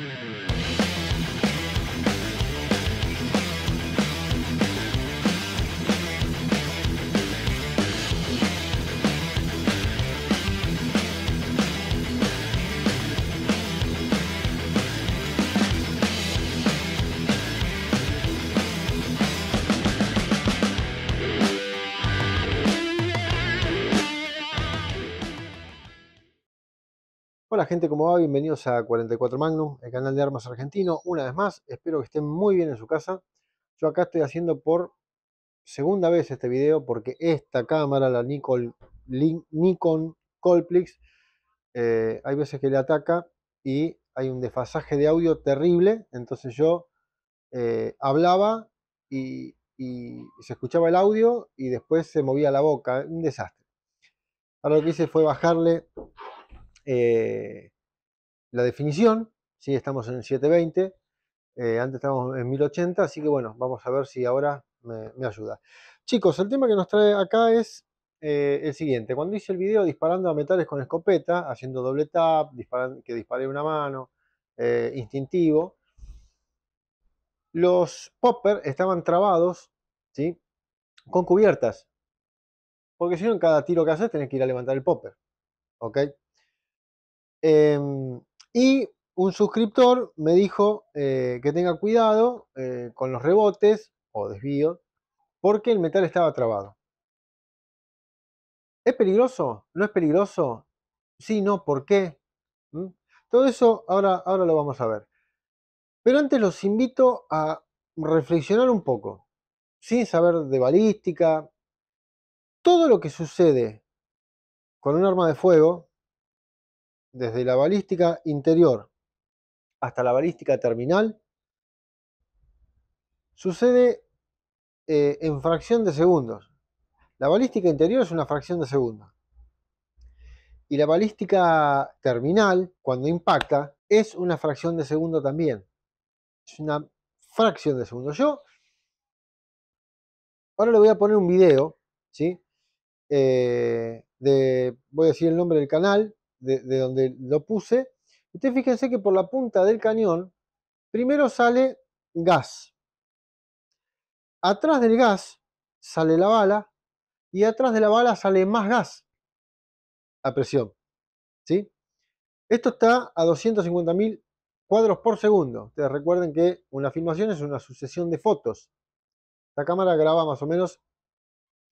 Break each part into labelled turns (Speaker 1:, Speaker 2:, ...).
Speaker 1: Thank you. Hola gente, ¿cómo va? Bienvenidos a 44 Magnum, el canal de armas argentino. Una vez más, espero que estén muy bien en su casa. Yo acá estoy haciendo por segunda vez este video porque esta cámara, la Nikon, Nikon Colplex, eh, hay veces que le ataca y hay un desfasaje de audio terrible. Entonces yo eh, hablaba y, y se escuchaba el audio y después se movía la boca. Un desastre. Ahora lo que hice fue bajarle eh, la definición, ¿sí? estamos en 720, eh, antes estábamos en 1080, así que bueno, vamos a ver si ahora me, ayuda. Chicos, el tema que nos trae acá es eh, el siguiente. Cuando hice el video disparando a metales con escopeta, haciendo doble tap, que disparé una mano, instintivo, los popper estaban trabados ¿sí? con cubiertas. Porque si no, en cada tiro que haces tenés que ir a levantar el popper. ¿Ok? Em, y un suscriptor me dijo eh, que tenga cuidado eh, con los rebotes o desvíos porque el metal estaba trabado. ¿Es peligroso? ¿No es peligroso? Sí, no, ¿por qué? ¿Mm? Todo eso ahora, ahora lo vamos a ver. Pero antes los invito a reflexionar un poco, sin saber de balística. Todo lo que sucede con un arma de fuego, desde la balística interior hasta la balística terminal, sucede eh, en fracción de segundos. La balística interior es una fracción de segundo Y la balística terminal, cuando impacta, es una fracción de segundo también. Es una fracción de segundo. Yo ahora le voy a poner un video, ¿sí? Eh, de, voy a decir el nombre del canal, de, donde lo puse. Ustedes fíjense que por la punta del cañón, primero sale gas. Atrás del gas sale la bala y atrás de la bala sale más gas a presión. ¿sí? Esto está a 250.000 cuadros por segundo. Ustedes recuerden que una filmación es una sucesión de fotos. Esta cámara graba más o menos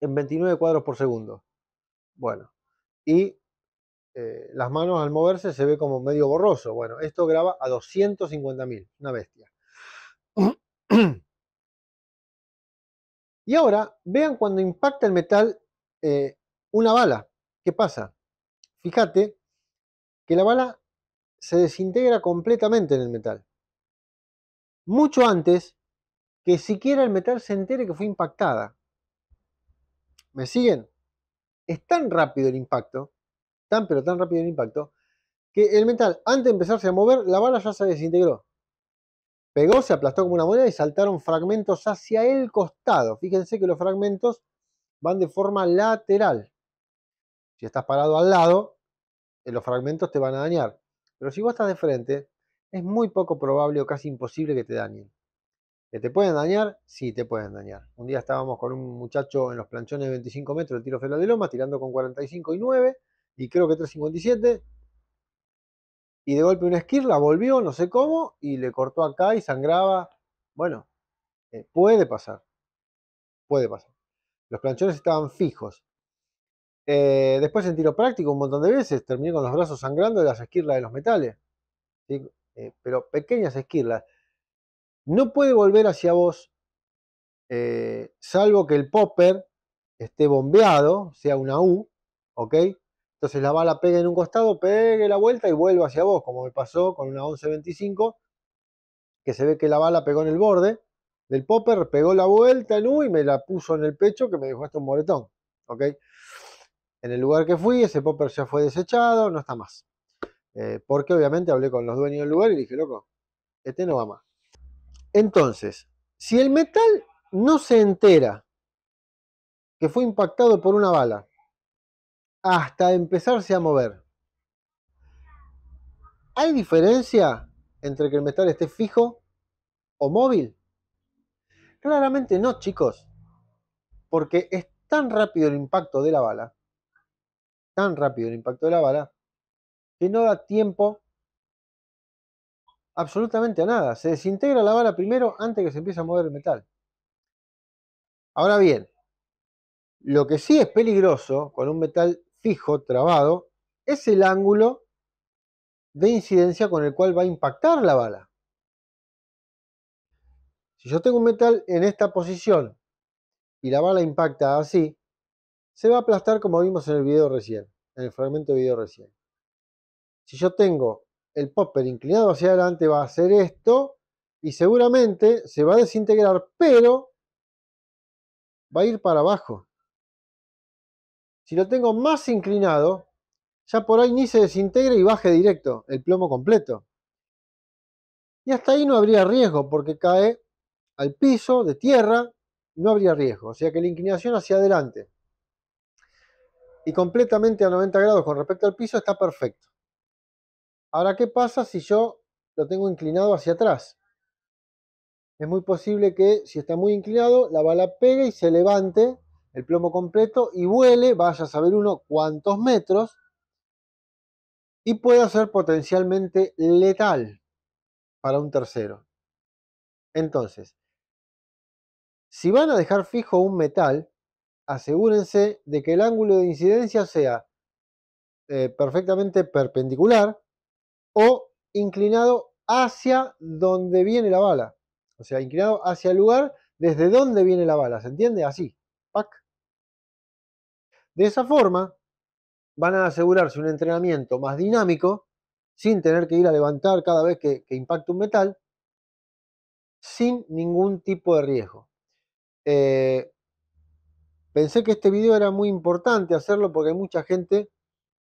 Speaker 1: en 29 cuadros por segundo. Bueno, y eh, las manos al moverse se ve como medio borroso. Bueno, esto graba a 250.000, una bestia. Y ahora vean cuando impacta el metal eh, una bala. ¿Qué pasa? Fíjate que la bala se desintegra completamente en el metal. Mucho antes que siquiera el metal se entere que fue impactada. ¿Me siguen? Es tan rápido el impacto tan pero tan rápido el impacto, que el metal, antes de empezarse a mover, la bala ya se desintegró. Pegó, se aplastó como una moneda y saltaron fragmentos hacia el costado. Fíjense que los fragmentos van de forma lateral. Si estás parado al lado, eh, los fragmentos te van a dañar. Pero si vos estás de frente, es muy poco probable o casi imposible que te dañen. ¿Que te pueden dañar? Sí, te pueden dañar. Un día estábamos con un muchacho en los planchones de 25 metros de tiro federal de loma, tirando con 45 y 9 y creo que 357. Y de golpe una esquirla volvió, no sé cómo, y le cortó acá y sangraba. Bueno, eh, puede pasar. Puede pasar. Los planchones estaban fijos. Eh, después en tiro práctico un montón de veces terminé con los brazos sangrando de las esquirlas de los metales. Eh, pero pequeñas esquirlas. No puede volver hacia vos, salvo que el popper esté bombeado, sea una U, ¿ok? Entonces la bala pega en un costado, pegue la vuelta y vuelve hacia vos, como me pasó con una 1125, que se ve que la bala pegó en el borde del popper, pegó la vuelta en U y me la puso en el pecho que me dejó hasta un moretón. ¿ok? En el lugar que fui, ese popper ya fue desechado, no está más. Eh, porque obviamente hablé con los dueños del lugar y dije, loco, este no va más. Entonces, si el metal no se entera que fue impactado por una bala, hasta empezarse a mover. ¿Hay diferencia entre que el metal esté fijo o móvil? Claramente no, chicos, porque es tan rápido el impacto de la bala, tan rápido el impacto de la bala, que no da tiempo absolutamente a nada. Se desintegra la bala primero antes que se empiece a mover el metal. Ahora bien, lo que sí es peligroso con un metal fijo, trabado, es el ángulo de incidencia con el cual va a impactar la bala. Si yo tengo un metal en esta posición y la bala impacta así, se va a aplastar como vimos en el video recién, en el fragmento de video recién. Si yo tengo el popper inclinado hacia adelante, va a hacer esto y seguramente se va a desintegrar, pero va a ir para abajo. Si lo tengo más inclinado, ya por ahí ni se desintegra y baje directo el plomo completo. Y hasta ahí no habría riesgo porque cae al piso de tierra, no habría riesgo. O sea que la inclinación hacia adelante y completamente a 90 grados con respecto al piso está perfecto. Ahora, ¿qué pasa si yo lo tengo inclinado hacia atrás? Es muy posible que si está muy inclinado, la bala pegue y se levante el plomo completo y vuele, vaya a saber uno cuántos metros, y puede ser potencialmente letal para un tercero. Entonces, si van a dejar fijo un metal, asegúrense de que el ángulo de incidencia sea eh, perfectamente perpendicular o inclinado hacia donde viene la bala. O sea, inclinado hacia el lugar desde donde viene la bala, ¿se entiende? Así. De esa forma, van a asegurarse un entrenamiento más dinámico, sin tener que ir a levantar cada vez que, que impacta un metal, sin ningún tipo de riesgo. Eh, pensé que este video era muy importante hacerlo porque hay mucha gente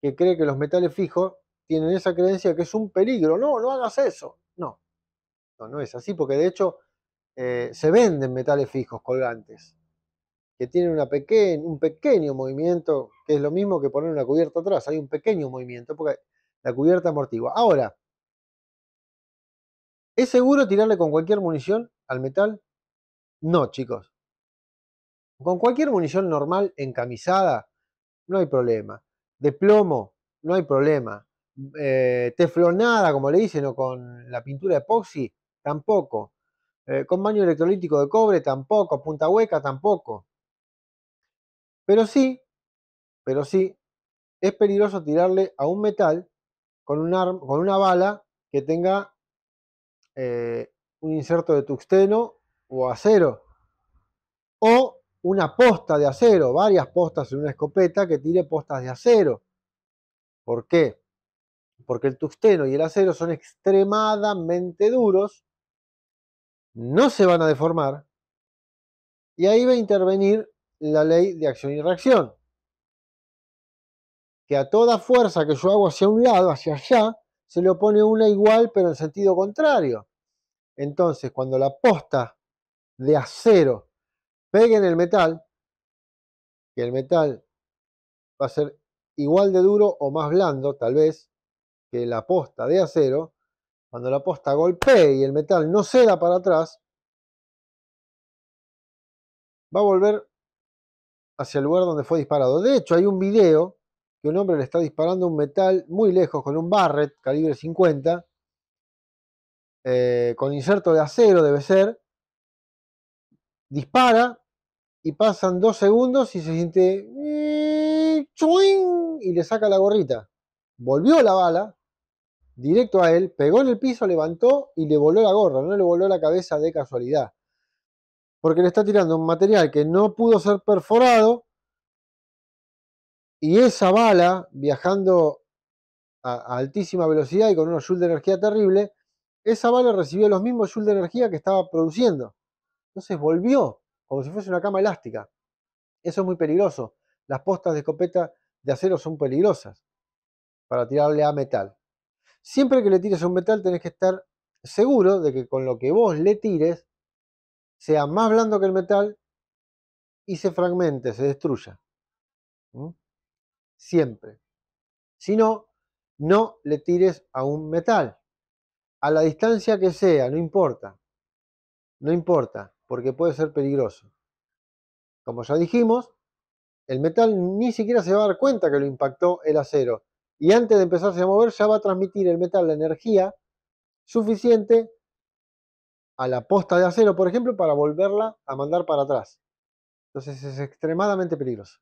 Speaker 1: que cree que los metales fijos tienen esa creencia que es un peligro. No, no hagas eso. No, no, no es así porque de hecho eh, se venden metales fijos colgantes que tiene un pequeño movimiento, que es lo mismo que poner una cubierta atrás, hay un pequeño movimiento porque la cubierta amortigua. Ahora, ¿es seguro tirarle con cualquier munición al metal? No, chicos. Con cualquier munición normal encamisada, no hay problema. De plomo, no hay problema. Eh, teflonada, como le dicen, o con la pintura epoxi, tampoco. Eh, con baño electrolítico de cobre, tampoco. Punta hueca, tampoco. Pero sí, pero sí, es peligroso tirarle a un metal con, un con una bala que tenga eh, un inserto de tuxteno o acero. O una posta de acero, varias postas en una escopeta que tire postas de acero. ¿Por qué? Porque el tuxteno y el acero son extremadamente duros, no se van a deformar, y ahí va a intervenir la ley de acción y reacción. Que a toda fuerza que yo hago hacia un lado, hacia allá, se le opone una igual pero en sentido contrario. Entonces, cuando la posta de acero pegue en el metal, que el metal va a ser igual de duro o más blando, tal vez, que la posta de acero, cuando la posta golpee y el metal no ceda para atrás, va a volver hacia el lugar donde fue disparado. De hecho, hay un video que un hombre le está disparando un metal muy lejos con un Barrett calibre 50, eh, con inserto de acero debe ser, dispara y pasan dos segundos y se siente eh, y le saca la gorrita. Volvió la bala directo a él, pegó en el piso, levantó y le voló la gorra, no le voló la cabeza de casualidad porque le está tirando un material que no pudo ser perforado y esa bala viajando a, altísima velocidad y con unos joules de energía terrible, esa bala recibió los mismos joules de energía que estaba produciendo. Entonces volvió, como si fuese una cama elástica. Eso es muy peligroso. Las postas de escopeta de acero son peligrosas para tirarle a metal. Siempre que le tires a un metal tenés que estar seguro de que con lo que vos le tires sea más blando que el metal y se fragmente, se destruya. Siempre. Si no, no le tires a un metal. A la distancia que sea, no importa. No importa, porque puede ser peligroso. Como ya dijimos, el metal ni siquiera se va a dar cuenta que lo impactó el acero. Y antes de empezarse a mover, ya va a transmitir el metal la energía suficiente a la posta de acero, por ejemplo, para volverla a mandar para atrás. Entonces es extremadamente peligroso.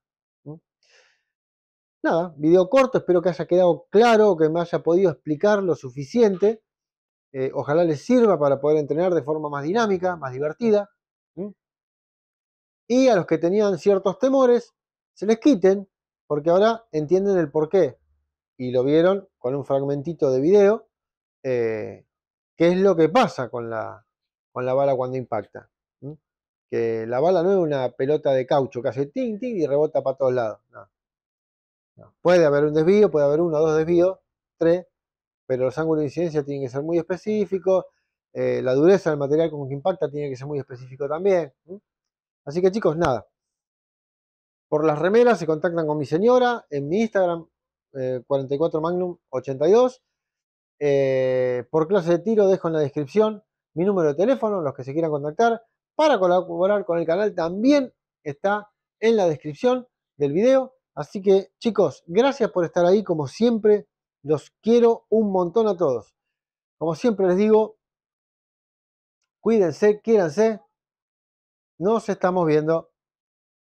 Speaker 1: Nada, video corto, espero que haya quedado claro, que me haya podido explicar lo suficiente. Eh, ojalá les sirva para poder entrenar de forma más dinámica, más divertida. Y a los que tenían ciertos temores, se les quiten, porque ahora entienden el porqué. Y lo vieron con un fragmentito de video, eh, qué es lo que pasa con la, con la bala cuando impacta. Que la bala no es una pelota de caucho que hace tin, ting y rebota para todos lados. Puede haber un desvío, puede haber uno, dos desvíos, tres, pero los ángulos de incidencia tienen que ser muy específicos. Eh, la dureza del material con que impacta tiene que ser muy específico también. Así que chicos, nada. Por las remeras se contactan con mi señora en mi Instagram, 44 eh, Magnum 82. Eh, por clase de tiro dejo en la descripción mi número de teléfono, los que se quieran contactar para colaborar con el canal también está en la descripción del video. Así que chicos, gracias por estar ahí como siempre. Los quiero un montón a todos. Como siempre les digo, cuídense, quiéranse. Nos estamos viendo.